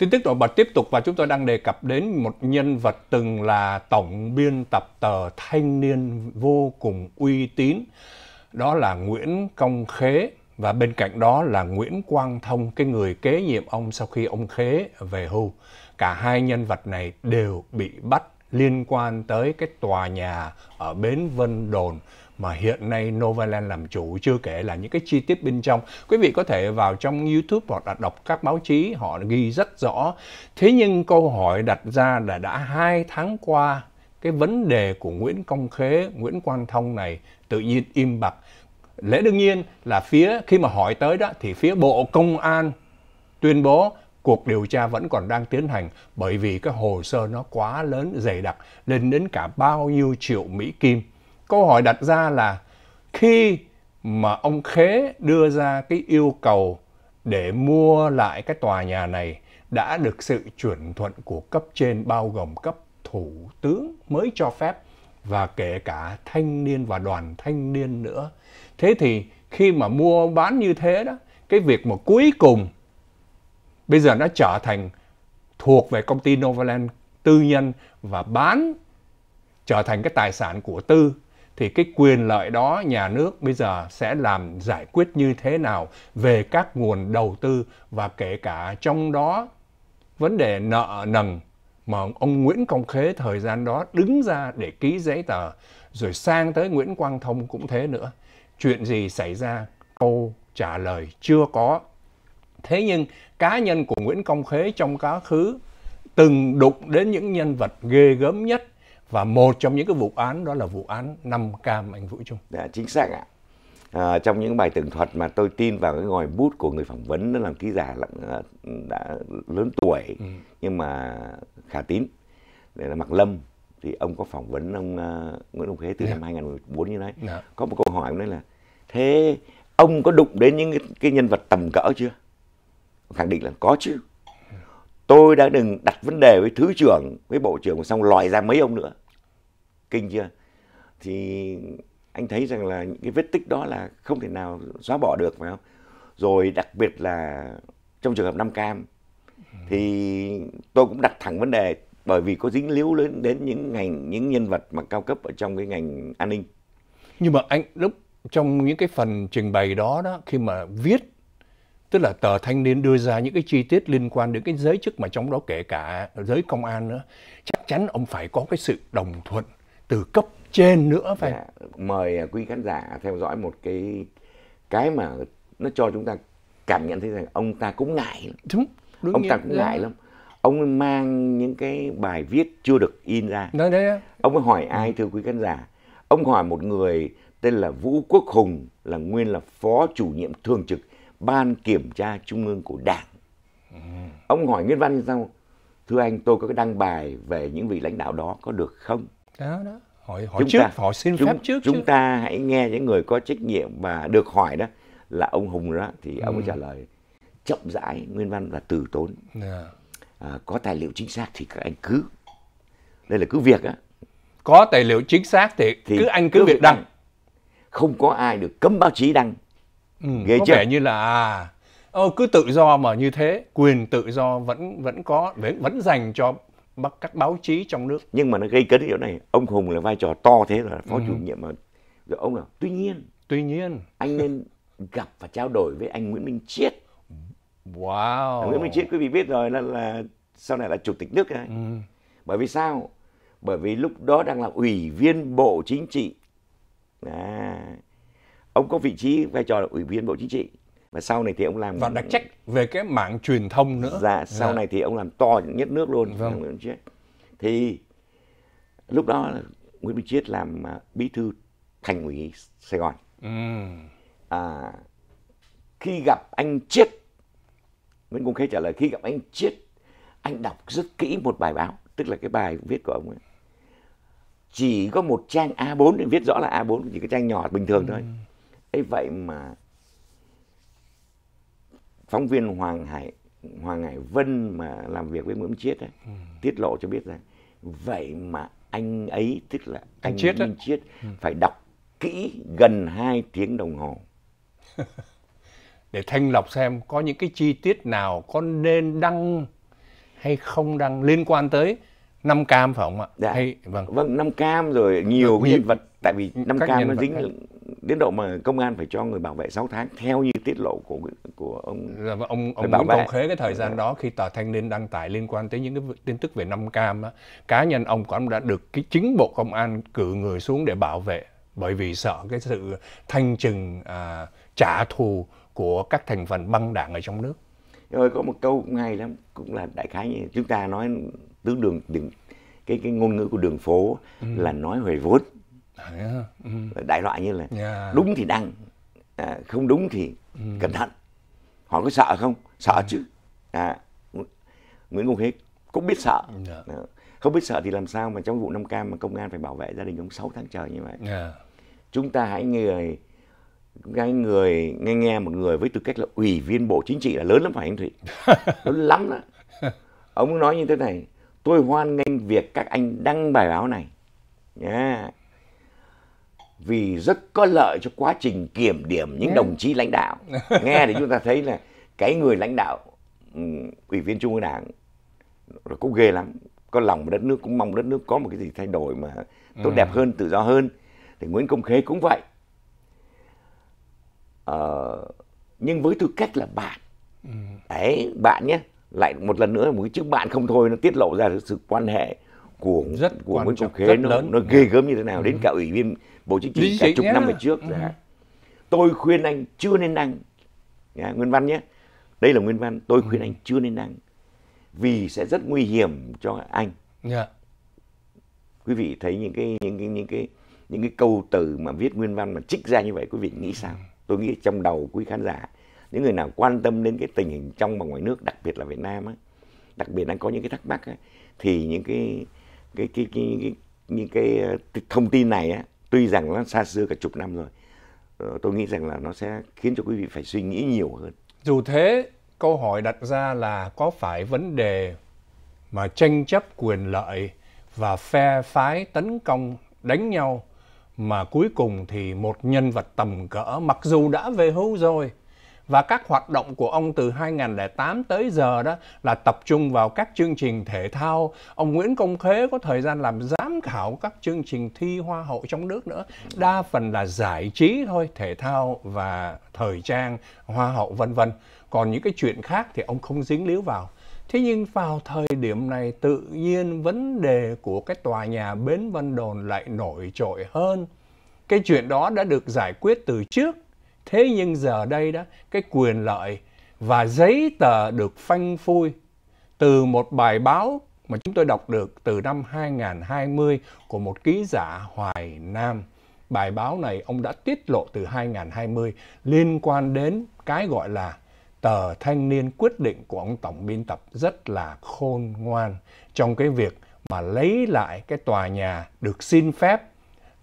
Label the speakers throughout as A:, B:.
A: Tin tức nổi bật tiếp tục và chúng tôi đang đề cập đến một nhân vật từng là tổng biên tập tờ Thanh Niên vô cùng uy tín. Đó là Nguyễn Công Khế và bên cạnh đó là Nguyễn Quang Thông, cái người kế nhiệm ông sau khi ông Khế về hưu. Cả hai nhân vật này đều bị bắt liên quan tới cái tòa nhà ở Bến Vân Đồn mà hiện nay Novaland làm chủ chưa kể là những cái chi tiết bên trong quý vị có thể vào trong YouTube hoặc là đọc các báo chí họ ghi rất rõ thế nhưng câu hỏi đặt ra là đã hai tháng qua cái vấn đề của Nguyễn Công Khế Nguyễn Quang Thông này tự nhiên im bặt lẽ đương nhiên là phía khi mà hỏi tới đó thì phía Bộ Công an tuyên bố cuộc điều tra vẫn còn đang tiến hành bởi vì cái hồ sơ nó quá lớn dày đặc lên đến cả bao nhiêu triệu Mỹ Kim câu hỏi đặt ra là khi mà ông Khế đưa ra cái yêu cầu để mua lại cái tòa nhà này đã được sự chuẩn thuận của cấp trên bao gồm cấp thủ tướng mới cho phép và kể cả thanh niên và đoàn thanh niên nữa. Thế thì khi mà mua bán như thế đó, cái việc mà cuối cùng bây giờ nó trở thành thuộc về công ty Novaland tư nhân và bán trở thành cái tài sản của tư thì cái quyền lợi đó nhà nước bây giờ sẽ làm giải quyết như thế nào về các nguồn đầu tư và kể cả trong đó vấn đề nợ nần mà ông Nguyễn Công Khế thời gian đó đứng ra để ký giấy tờ rồi sang tới Nguyễn Quang Thông cũng thế nữa. Chuyện gì xảy ra câu trả lời chưa có. Thế nhưng cá nhân của Nguyễn Công Khế trong quá khứ từng đụng đến những nhân vật ghê gớm nhất và một trong những cái vụ án đó là vụ án năm cam anh Vũ Trung. Dạ, chính xác ạ.
B: À, trong những bài tường thuật mà tôi tin vào cái ngòi bút của người phỏng vấn nó làm ký giả là, đã lớn tuổi ừ. nhưng mà khả tín đây là mặc Lâm thì ông có phỏng vấn ông uh, Nguyễn Đồng Khế từ yeah. Dạ. năm 2014 như thế yeah. Dạ. có một câu hỏi đấy là thế ông có đụng đến những cái, nhân vật tầm cỡ chưa khẳng định là có chứ dạ. tôi đã đừng đặt vấn đề với thứ trưởng với bộ trưởng xong loại ra mấy ông nữa kinh chưa thì anh thấy rằng là những cái vết tích đó là không thể nào xóa bỏ được phải không rồi đặc biệt là trong trường hợp năm cam thì tôi cũng đặt thẳng vấn đề bởi vì có dính líu đến đến những ngành những nhân vật mà cao cấp ở trong cái ngành an ninh
A: nhưng mà anh lúc trong những cái phần trình bày đó đó khi mà viết tức là tờ thanh niên đưa ra những cái chi tiết liên quan đến cái giới chức mà trong đó kể cả giới công an nữa chắc chắn ông phải có cái sự đồng thuận từ cấp trên nữa phải dạ.
B: mời à, quý khán giả theo dõi một cái cái mà nó cho chúng ta cảm nhận thấy rằng ông ta cũng ngại lắm. đúng, đúng ông ta cũng ngại lắm ông mang những cái bài viết chưa được in ra đấy, đấy. ông ấy hỏi ai thưa quý khán giả ông hỏi một người tên là vũ quốc hùng là nguyên là phó chủ nhiệm thường trực ban kiểm tra trung ương của đảng ừ. ông hỏi nguyên văn như sau thưa anh tôi có đăng bài về những vị lãnh đạo đó có được không
A: đó đó hỏi hỏi chúng trước ta, hỏi xin chúng, phép trước chúng trước.
B: ta hãy nghe những người có trách nhiệm và được hỏi đó là ông hùng đó thì ông ấy ừ. trả lời chậm rãi nguyên văn và từ tốn yeah. Dạ. à, có tài liệu chính xác thì các anh cứ đây là cứ việc á
A: có tài liệu chính xác thì, thì cứ anh cứ, cứ việc
B: đăng. không có ai được cấm báo chí đăng ừ, Ghê có chưa? vẻ như
A: là à, cứ tự do mà như thế quyền tự do vẫn vẫn có vẫn, vẫn dành cho các báo chí trong nước
B: nhưng mà nó gây cấn điều này ông hùng là vai trò to thế là phó ừ. chủ nhiệm mà rồi ông là tuy nhiên tuy nhiên anh nên gặp và trao đổi với anh nguyễn minh chiết wow nguyễn minh chiết quý vị biết rồi là, là sau này là chủ tịch nước này. Ừ. bởi vì sao bởi vì lúc đó đang là ủy viên bộ chính trị à, ông có vị trí vai trò là ủy viên bộ chính trị và sau này thì ông làm và đặc trách về cái mạng truyền thông nữa dạ sau dạ. này thì ông làm to nhất nước luôn vâng. Nguyễn Chiết thì lúc đó Nguyễn Minh Chiết làm à, bí thư thành ủy Sài Gòn ừ. à, khi gặp anh Chiết Nguyễn Công Khê trả lời khi gặp anh Chiết anh đọc rất kỹ một bài báo tức là cái bài viết của ông ấy chỉ có một trang A4 viết rõ là A4 chỉ cái trang nhỏ bình thường ừ. thôi ấy vậy mà phóng viên Hoàng Hải Hoàng Hải Vân mà làm việc với Nguyễn Chiết ấy, ừ. tiết lộ cho biết rằng vậy mà anh ấy tức là anh, anh Chiết, anh Chiết ừ. phải đọc kỹ gần 2 tiếng đồng hồ
A: để thanh lọc xem có những cái chi tiết nào có nên đăng hay không đăng liên quan tới năm cam phải không ạ? Dạ. Hay
B: vâng. Vâng, năm cam rồi nhiều vâng, nhân vật tại vì năm cam nó dính tiến độ mà công an phải cho người bảo vệ 6 tháng theo như tiết lộ của của ông là dạ vâng, ông ông Nguyễn Công Khế cái thời gian
A: dạ. đó khi tờ Thanh Niên đăng tải liên quan tới những cái tin tức về năm cam á, cá nhân ông cũng đã được cái chính bộ công an cử người xuống để bảo vệ bởi vì sợ cái sự thanh trừng à,
B: trả thù của các thành phần băng đảng ở trong nước. Rồi có một câu cũng hay lắm, cũng là đại khái như chúng ta nói tứ đường, đường cái cái ngôn ngữ của đường phố ừ. là nói về vốn yeah. Ừ. đại loại như là yeah. Dạ. đúng thì đăng à, không đúng thì mm. cẩn thận họ có sợ không sợ mm. chứ à, nguyễn công hiến cũng biết sợ yeah. Dạ. không biết sợ thì làm sao mà trong vụ năm cam mà công an phải bảo vệ gia đình ông 6 tháng trời như vậy yeah. Dạ. chúng ta hãy người cái người nghe nghe một người với tư cách là ủy viên bộ chính trị là lớn lắm phải anh thụy lớn lắm đó ông nói như thế này tôi hoan nghênh việc các anh đăng bài báo này nhé yeah vì rất có lợi cho quá trình kiểm điểm những đồng chí lãnh đạo nghe thì chúng ta thấy là cái người lãnh đạo ừ, ủy viên trung ương đảng cũng ghê lắm có lòng của đất nước cũng mong đất nước có một cái gì thay đổi mà tốt ừ. đẹp hơn tự do hơn thì nguyễn công khế cũng vậy ờ, nhưng với tư cách là bạn ừ. ấy bạn nhé lại một lần nữa một cái chữ bạn không thôi nó tiết lộ ra sự quan hệ của rất của Nguyễn Công Khế nó, lớn. nó ghê gớm như thế nào ừ. đến cả ủy viên bộ chính trị cả chục năm về trước ừ. tôi khuyên anh chưa nên đăng nha, nguyên văn nhé đây là nguyên văn tôi ừ. khuyên ừ. anh chưa nên đăng vì sẽ rất nguy hiểm cho anh yeah. Dạ. quý vị thấy những cái những cái những cái những cái câu từ mà viết nguyên văn mà trích ra như vậy quý vị nghĩ sao ừ. tôi nghĩ trong đầu quý khán giả những người nào quan tâm đến cái tình hình trong và ngoài nước đặc biệt là Việt Nam á đặc biệt đang có những cái thắc mắc á, thì những cái cái cái cái, cái những cái ờ, thông tin này á, tuy rằng nó xa xưa cả chục năm rồi ờ, tôi nghĩ rằng là nó sẽ khiến cho quý vị phải suy nghĩ nhiều hơn.
A: Dù thế, câu hỏi đặt ra là có phải vấn đề mà tranh chấp quyền lợi và phe phái tấn công đánh nhau mà cuối cùng thì một nhân vật tầm cỡ mặc dù đã về hưu rồi và các hoạt động của ông từ 2008 tới giờ đó là tập trung vào các chương trình thể thao. Ông Nguyễn Công Khế có thời gian làm giám khảo các chương trình thi hoa hậu trong nước nữa. Đa phần là giải trí thôi, thể thao và thời trang, hoa hậu vân vân. Còn những cái chuyện khác thì ông không dính líu vào. Thế nhưng vào thời điểm này tự nhiên vấn đề của cái tòa nhà Bến Vân Đồn lại nổi trội hơn. Cái chuyện đó đã được giải quyết từ trước Thế nhưng giờ đây đó, cái quyền lợi và giấy tờ được phanh phui từ một bài báo mà chúng tôi đọc được từ năm 2020 của một ký giả Hoài Nam. Bài báo này ông đã tiết lộ từ 2020 liên quan đến cái gọi là tờ thanh niên quyết định của ông tổng biên tập rất là khôn ngoan trong cái việc mà lấy lại cái tòa nhà được xin phép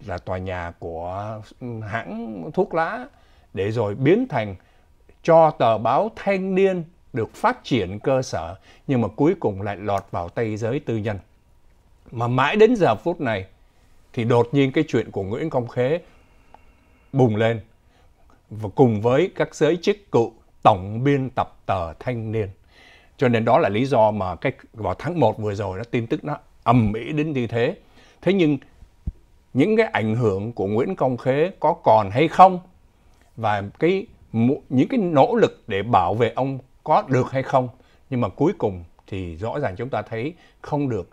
A: là tòa nhà của hãng thuốc lá để rồi biến thành cho tờ báo thanh niên được phát triển cơ sở nhưng mà cuối cùng lại lọt vào tay giới tư nhân. Mà mãi đến giờ phút này thì đột nhiên cái chuyện của Nguyễn Công Khế bùng lên và cùng với các giới chức cựu tổng biên tập tờ Thanh Niên. Cho nên đó là lý do mà cái vào tháng 1 vừa rồi nó tin tức nó ầm ĩ đến như thế. Thế nhưng những cái ảnh hưởng của Nguyễn Công Khế có còn hay không và cái những cái nỗ lực để bảo vệ ông có được hay không nhưng mà cuối cùng thì rõ ràng chúng ta thấy không được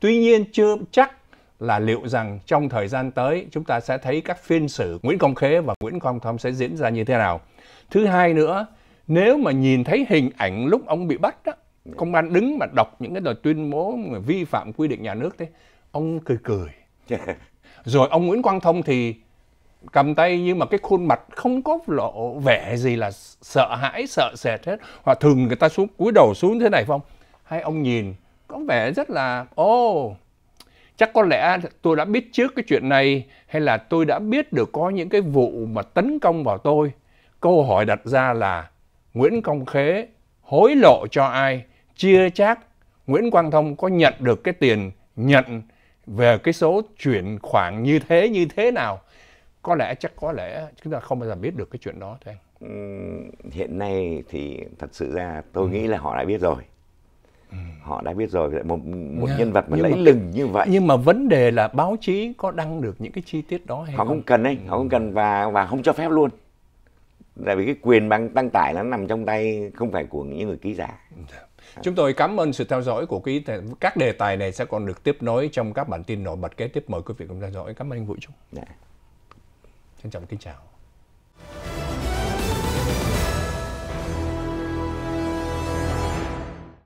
A: tuy nhiên chưa chắc là liệu rằng trong thời gian tới chúng ta sẽ thấy các phiên xử Nguyễn Công Khế và Nguyễn Công Thông sẽ diễn ra như thế nào. Thứ hai nữa, nếu mà nhìn thấy hình ảnh lúc ông bị bắt đó, công an đứng mà đọc những cái lời tuyên bố vi phạm quy định nhà nước thế, ông cười cười. rồi ông Nguyễn Quang Thông thì cầm tay nhưng mà cái khuôn mặt không có lộ vẻ gì là sợ hãi sợ sệt hết hoặc thường người ta xuống cúi đầu xuống thế này không hay ông nhìn có vẻ rất là ô oh, chắc có lẽ tôi đã biết trước cái chuyện này hay là tôi đã biết được có những cái vụ mà tấn công vào tôi câu hỏi đặt ra là nguyễn công khế hối lộ cho ai chia chác nguyễn quang thông có nhận được cái tiền nhận về cái số chuyển khoản như thế như thế nào có lẽ chắc có lẽ chúng ta không bao giờ biết được cái chuyện đó thôi
B: anh ừ, hiện nay thì thật sự ra tôi ừ. nghĩ là họ đã biết rồi ừ. họ đã biết rồi một một yeah. nhân vật mà lấy mà, lừng như vậy
A: nhưng mà vấn đề là báo chí có đăng được những cái chi tiết đó hay họ không, không
B: cần anh họ không ừ. cần và và không cho phép luôn tại vì cái quyền bằng đăng tải nó nằm trong tay không phải của những người ký giả dạ. Chúng
A: tôi cảm ơn sự theo dõi của quý các đề tài này sẽ còn được tiếp nối trong các bản tin nổi bật kế tiếp mời quý vị cùng theo dõi. Cảm ơn anh Vũ Trung. Dạ trân trọng kính chào